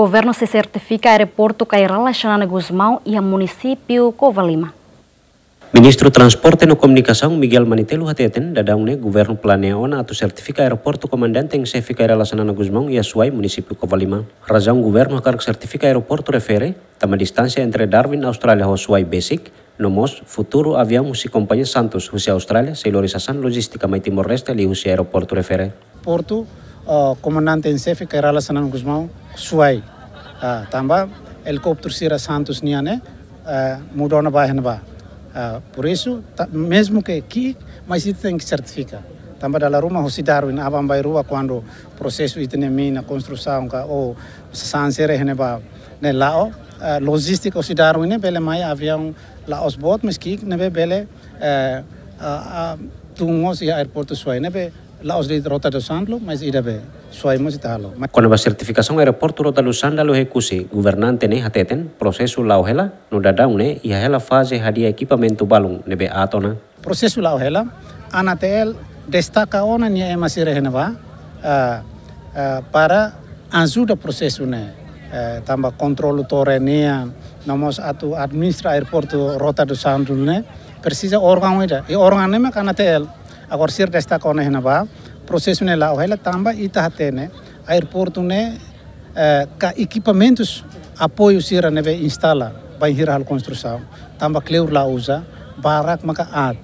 governo se certifica aeroporto Cairala Xanana Guzmão e a município Covalima. Ministro Transporte e Comunicação Miguel Manitelo Hateten dadaungne né, governo planeona atu certifica aeroporto comandante em chefe Cairala Sanana Guzmão e a sua município Covalima. Razão governo a cargo certifica aeroporto refere tama distância entre Darwin, Austrália e Suai Basic, Nomos, futuro avião se companhia Santos, Rússia Austrália, seilorização logística mais timor e Rússia aeroporto refere. Porto, uh, ah, comandante em chefe Cairala Sanana Guzmão, Suai. Ah, tamba helicóptero Santos niane ah, mudona ba henba ah, por isso mesmo que aqui mas isso tem que certificar tamba dala ruma hosi darwin abam bai rua quando processo itene mina construção ka o sansere henba ne lao logistik hosi darwin bele mai avião laos bot meski ne nebe bele eh, tungos ya airport suai nebe Λαός λέει ρώτα το Σάντλο, μας είδαμε. Σουαϊμός ήταν άλλο. Con la certificación aeropuerto ρώτα του Σάντλα los ecusi, gobernante ne hateten, prosesu lao hela, no dadau ne, ia hela fase hadia equipamento balung nebe atona. Prosesu lao hela, anatel destaca ona nia emasi rehenava, para anzuda prosesu ne, tamba control nia, nomos atu administra aeroporto Rota του Σάντλου ne, persisa organ weda, e organ ne me kanatel, agora sir desta kone hena ba processo ne la ohela tamba e né, aeroporto né, ka é, equipamentos apoio sira neve instala vai hira hal construção também cleur lá usa barra com a at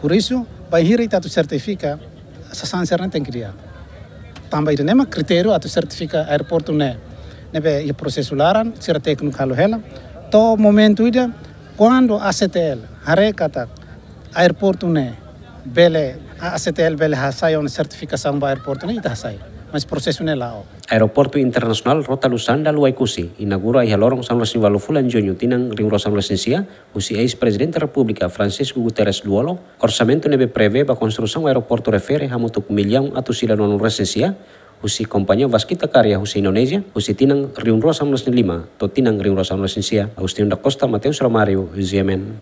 por isso vai hira e tatu tá, certifica sanção serna tem que também tamba ira a critério a tu certifica aeroporto né, neve e processo lá laran sira técnico halo ela, to momento ida quando a CTL, Harekata, tá, aeroporto né Bele, ACTL Bele hasai on sertifikasi do aeroporto nem ta hasai, mas processo nem lá. Aeroporto Internacional Rota Lusanda kusi inaugura ia halorong San Luis Walu Fulan jonyu tinang ringro San Luis Sia, usi presidente republika Francisco Guterres Luolo, orçamento nebe preve ba konstruksi aeroporto refere hamutuk mutuk milhão atusila non Sia, usi kompanyo Waskita Karya usi Indonesia, usi tinang riunro samlas ni lima, to tinang riunro samlas ni Agustin da Costa, Mateus Romario, UZMN.